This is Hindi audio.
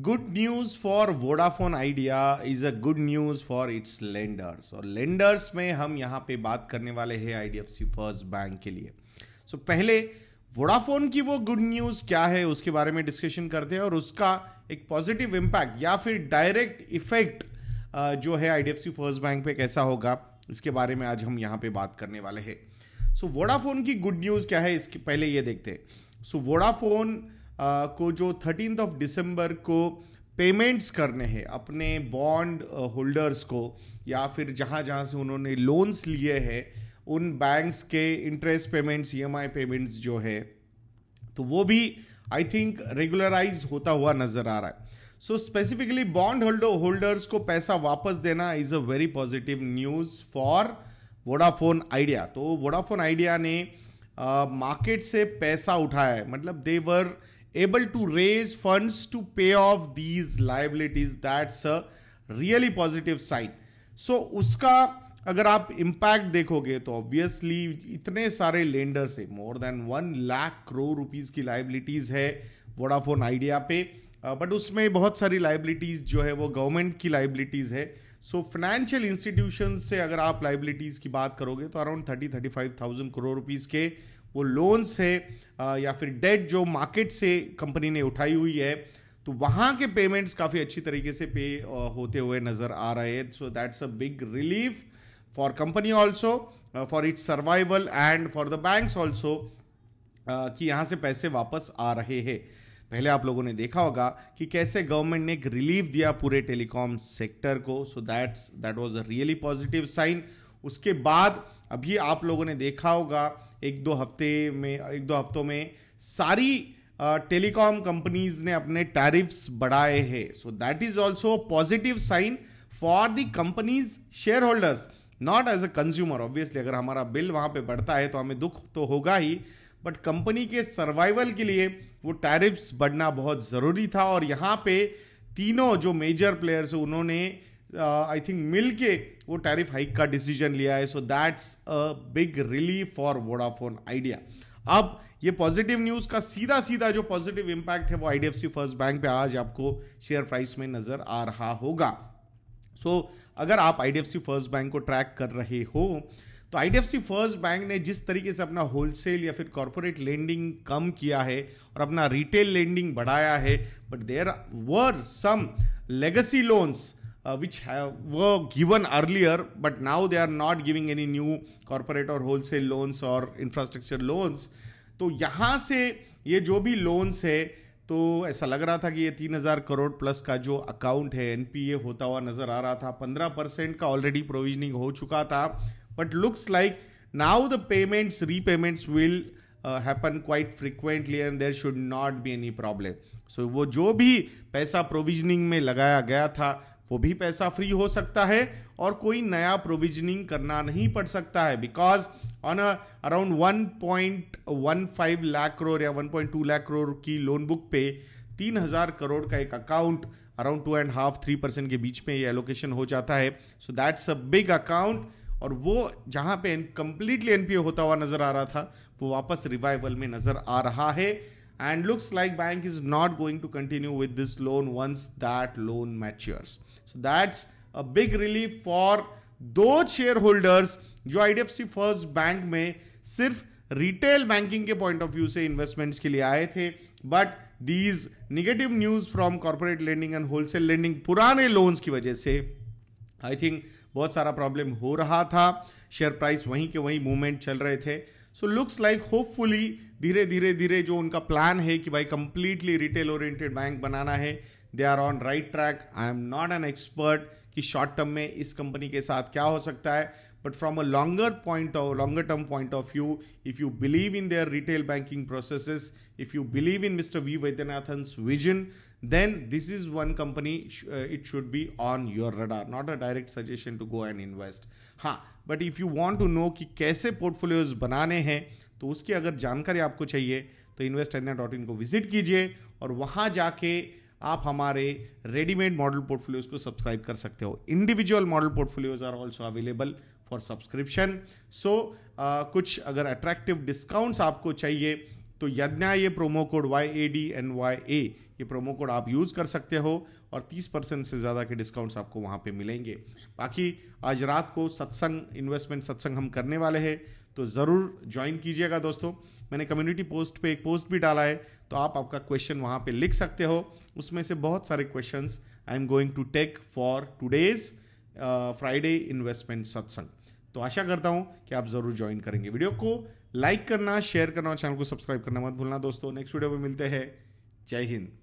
good news for Vodafone Idea is a good news for its lenders और लेंडर्स में हम यहाँ पे बात करने वाले हैं I D F C first bank के लिए सो so, पहले वोडाफोन की वो गुड न्यूज़ क्या है उसके बारे में डिस्कशन करते हैं और उसका एक पॉजिटिव इम्पैक्ट या फिर डायरेक्ट इफेक्ट जो है I D F C first bank पे कैसा होगा इसके बारे में आज हम यहाँ पे बात करने वाले हैं सो so, वोडाफोन की गुड न्यूज़ क्या है इसके पहले ये देखते हैं सो so, वोडाफोन को जो थर्टीन ऑफ दिसंबर को पेमेंट्स करने हैं अपने बॉन्ड होल्डर्स को या फिर जहाँ जहाँ से उन्होंने लोन्स लिए हैं उन बैंक्स के इंटरेस्ट पेमेंट्स ई पेमेंट्स जो है तो वो भी आई थिंक रेगुलराइज होता हुआ नज़र आ रहा है so specifically bond holder holders को पैसा वापस देना इज़ तो a very positive news for Vodafone Idea तो वोडाफोन आइडिया ने मार्केट uh, से पैसा उठाया है मतलब देवर able to raise funds to pay off these liabilities that's a really positive sign so उसका अगर आप impact देखोगे तो obviously इतने सारे lenders से more than one lakh crore rupees की liabilities है Vodafone Idea पे बट uh, उसमें बहुत सारी लाइबिलिटीज़ जो है वो गवर्नमेंट की लाइबिलिटीज़ है सो फाइनेंशियल इंस्टीट्यूशन से अगर आप लाइबिलिटीज़ की बात करोगे तो around thirty thirty five thousand crore rupees के वो लोन्स है uh, या फिर डेट जो मार्केट से कंपनी ने उठाई हुई है तो वहाँ के पेमेंट्स काफ़ी अच्छी तरीके से पे uh, होते हुए नज़र आ रहे हैं so that's a big relief for company also for its survival and for the banks also कि यहाँ से पैसे वापस आ रहे हैं पहले आप लोगों ने देखा होगा कि कैसे गवर्नमेंट ने एक रिलीफ दिया पूरे टेलीकॉम सेक्टर को so that's that was a really positive sign उसके बाद अभी आप लोगों ने देखा होगा एक दो हफ्ते में एक दो हफ्तों में सारी टेलीकॉम uh, कंपनीज ने अपने टैरिफ्स बढ़ाए हैं so that is also positive sign for the company's shareholders not as a consumer obviously अगर हमारा बिल वहां पे बढ़ता है तो हमें दुख तो होगा ही बट कंपनी के सर्वाइवल के लिए वो टैरिफ्स बढ़ना बहुत ज़रूरी था और यहाँ पे तीनों जो मेजर प्लेयर्स उन्होंने आई थिंक मिल के वो टैरिफ हाइक का डिसीजन लिया है so that's a big relief for Vodafone Idea अब ये पॉजिटिव न्यूज का सीधा सीधा जो पॉजिटिव इंपैक्ट है वो आई फर्स्ट बैंक पे आज आपको शेयर प्राइस में नजर आ रहा होगा सो so, अगर आप आई फर्स्ट बैंक को ट्रैक कर रहे हो तो आईडीएफसी फर्स्ट बैंक ने जिस तरीके से अपना होलसेल या फिर कॉरपोरेट लेंडिंग कम किया है और अपना रिटेल लेंडिंग बढ़ाया है but there were some legacy loans which है have, given earlier but now they are not giving any new corporate और or wholesale loans or infrastructure तो यहाँ से ये जो भी लोन्स है तो ऐसा लग रहा था कि ये तीन हज़ार करोड़ प्लस का जो अकाउंट है एनपीए होता हुआ नज़र आ रहा था पंद्रह परसेंट का ऑलरेडी प्रोविजनिंग हो चुका था But looks like now the payments, repayments will happen quite frequently and there should not be any problem so वो जो भी पैसा प्रोविजनिंग में लगाया गया था वो भी पैसा फ्री हो सकता है और कोई नया प्रोविजनिंग करना नहीं पड़ सकता है because on around one one point five lakh crore या one point two lakh crore की लोन बुक पे तीन हजार करोड़ का एक account around two and half three percent के बीच में ये एलोकेशन हो जाता है so that's a big account और वो जहां पे कंप्लीटली एन होता हुआ नज़र आ रहा था वो वापस रिवाइवल में नज़र आ रहा है and looks like bank is not going to continue with this loan once that loan matures so that's a big relief for the shareholders जो आईडीएफसी फर्स्ट बैंक में सिर्फ रिटेल बैंकिंग के पॉइंट ऑफ व्यू से इन्वेस्टमेंट्स के लिए आए थे but these negative news from corporate lending and wholesale lending पुराने लोन्स की वजह से आई थिंक बहुत सारा प्रॉब्लम हो रहा था शेयर प्राइस वहीं के वहीं मूवमेंट चल रहे थे सो लुक्स लाइक होपफुली धीरे धीरे धीरे जो उनका प्लान है कि भाई कंप्लीटली रिटेल ओरिएंटेड बैंक बनाना है they are on right track I am not an expert कि शॉर्ट टर्म में इस कंपनी के साथ क्या हो सकता है but from a longer point of longer term point of view if you believe in their retail banking process if you believe in mister V Vaidyanathan's vision then this is one company it should be on your your not a direct suggestion to go and invest हाँ but if you want to know कि कैसे पोर्टफोलियोज बनाने हैं तो उसकी अगर जानकारी आपको चाहिए तो इन्वेस्ट डॉट इन को विजिट कीजिए और वहाँ जाके आप हमारे रेडीमेड मॉडल पोर्टफोलियोज को सब्सक्राइब कर सकते हो individual model portfolios are also available for subscription so uh, कुछ अगर अट्रैक्टिव डिस्काउंट्स आपको चाहिए तो यज्ञा ये promo code Y A D N Y A ये प्रोमो कोड आप यूज़ कर सकते हो और 30 परसेंट से ज़्यादा के डिस्काउंट्स आपको वहाँ पे मिलेंगे बाकी आज रात को सत्संग इन्वेस्टमेंट सत्संग हम करने वाले हैं तो ज़रूर ज्वाइन कीजिएगा दोस्तों मैंने कम्युनिटी पोस्ट पे एक पोस्ट भी डाला है तो आप आपका क्वेश्चन वहाँ पे लिख सकते हो उसमें से बहुत सारे question I am going to take for today's Friday investment Satsang तो आशा करता हूं कि आप जरूर ज्वाइन करेंगे वीडियो को लाइक करना शेयर करना और चैनल को सब्सक्राइब करना मत भूलना दोस्तों नेक्स्ट वीडियो में मिलते हैं जय हिंद